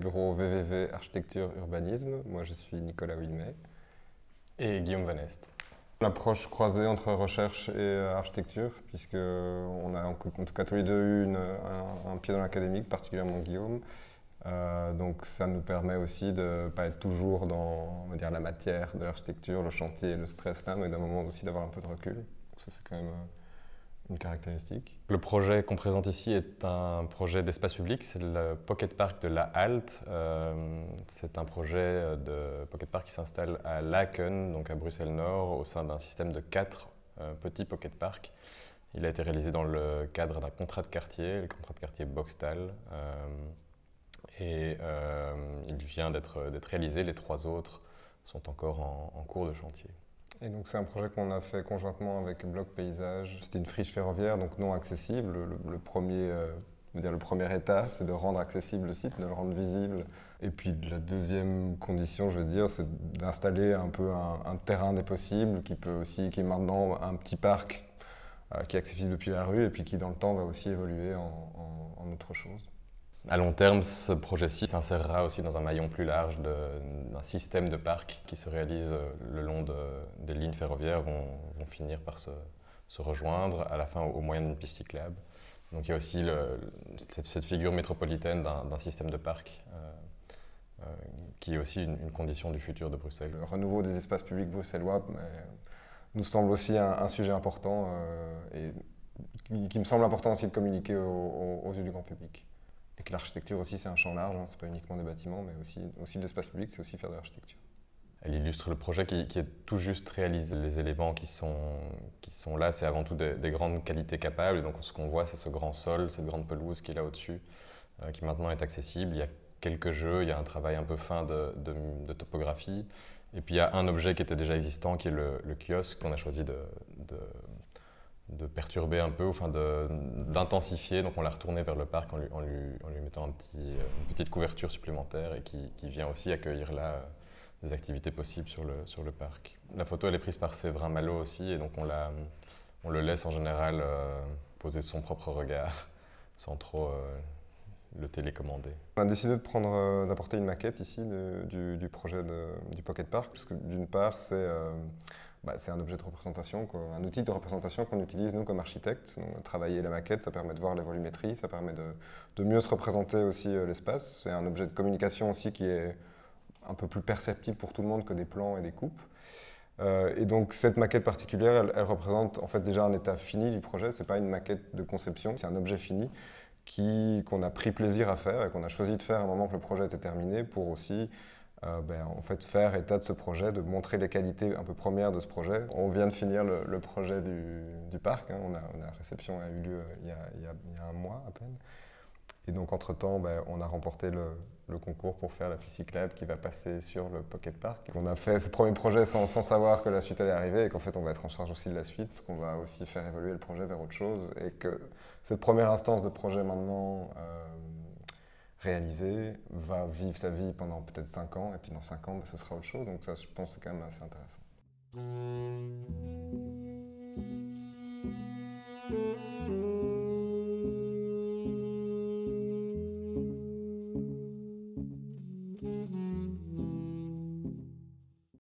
bureau VVV Architecture Urbanisme. Moi, je suis Nicolas Wilmet et Guillaume Vanest. L'approche croisée entre recherche et euh, architecture, puisque on a en tout cas tous les deux eu une, un, pied dans l'académique, particulièrement Guillaume. Euh, donc ça nous permet aussi de ne pas être toujours dans dire, la matière de l'architecture, le chantier, le stress là, mais d'un moment aussi d'avoir un peu de recul. ça c'est quand même euh, caractéristiques. Le projet qu'on présente ici est un projet d'espace public, c'est le Pocket Park de la Halte. Euh, c'est un projet de Pocket Park qui s'installe à Laken, donc à Bruxelles-Nord, au sein d'un système de quatre euh, petits Pocket Parks. Il a été réalisé dans le cadre d'un contrat de quartier, le contrat de quartier Boxtal. Euh, et il vient d'être réalisé, les trois autres sont encore en cours de chantier. Et donc c'est un projet qu'on a fait conjointement avec Bloc Paysage. C'était une friche ferroviaire, donc non accessible. Le, euh, premier, état, c'est de rendre accessible le site, de le rendre visible. Et puis la deuxième condition, je veux dire, c'est d'installer un peu un, terrain des possibles qui peut aussi, qui est maintenant un petit parc euh, qui est accessible depuis la rue et puis qui dans le temps va aussi évoluer en autre chose. À long terme, ce projet-ci s'insérera aussi dans un maillon plus large d'un système de parcs qui se réalisent euh, le long des lignes ferroviaires, vont, finir par se, rejoindre à la fin au, moyen d'une piste cyclable. Donc il y a aussi cette, figure métropolitaine d'un système de parcs euh, euh, qui est aussi une, condition du futur de Bruxelles. Le renouveau des espaces publics bruxellois nous semble aussi un, sujet important et qui me semble important aussi de communiquer aux yeux du grand public l'architecture aussi, c'est un champ large, hein, c'est pas uniquement des bâtiments, mais aussi, aussi de l'espace public, c'est aussi faire de l'architecture. Elle illustre le projet qui, est tout juste réalisé. Les éléments qui sont, qui sont là, c'est avant tout des, grandes qualités capables. Et donc ce qu'on voit, c'est ce grand sol, cette grande pelouse qui est là au-dessus, euh, qui maintenant est accessible. Il y a quelques jeux, il y a un travail un peu fin de, topographie. Et puis il y a un objet qui était déjà existant, qui est le, kiosque qu'on a choisi de de perturber un peu, enfin d'intensifier. Donc on l'a retourné vers le parc en lui, en lui, en lui mettant un petit, euh, une petite couverture supplémentaire et qui, qui vient aussi accueillir là euh, des activités possibles sur le, sur le parc. La photo, elle est prise par Séverin Malo aussi, et donc on, la, on le laisse en général euh, poser son propre regard, sans trop le télécommander. On a décidé d'apporter une maquette ici du, du, projet de, du Pocket Park, parce que d'une part, c'est... Bah, c'est un objet de représentation, un outil de représentation qu'on utilise nous comme architectes. travailler la maquette, ça permet de voir la volumétrie, ça permet de, mieux se représenter aussi euh, l'espace. C'est un objet de communication aussi qui est un peu plus perceptible pour tout le monde que des plans et des coupes. Euh, et donc cette maquette particulière, elle, représente en fait déjà un état fini du projet. C'est pas une maquette de conception, c'est un objet fini qu'on a pris plaisir à faire et qu'on a choisi de faire à un moment que le projet était terminé pour aussi euh, ben, en fait, faire état de ce projet, de montrer les qualités un peu premières de ce projet. On vient de finir le, projet du, parc. la hein. On, a, réception a eu lieu euh, il y a, un mois à peine. Et donc, entre-temps, ben, on a remporté le, concours pour faire la piste qui va passer sur le Pocket Park. On a fait ce premier projet sans, savoir que la suite allait arriver et qu'en fait, on va être en charge aussi de la suite, qu'on va aussi faire évoluer le projet vers autre chose et que cette première instance de projet maintenant... Euh, réalisé, va vivre sa vie pendant peut-être 5 ans, et puis dans 5 ans, bah, ce sera autre chose. Donc ça, je pense, c'est quand même assez intéressant.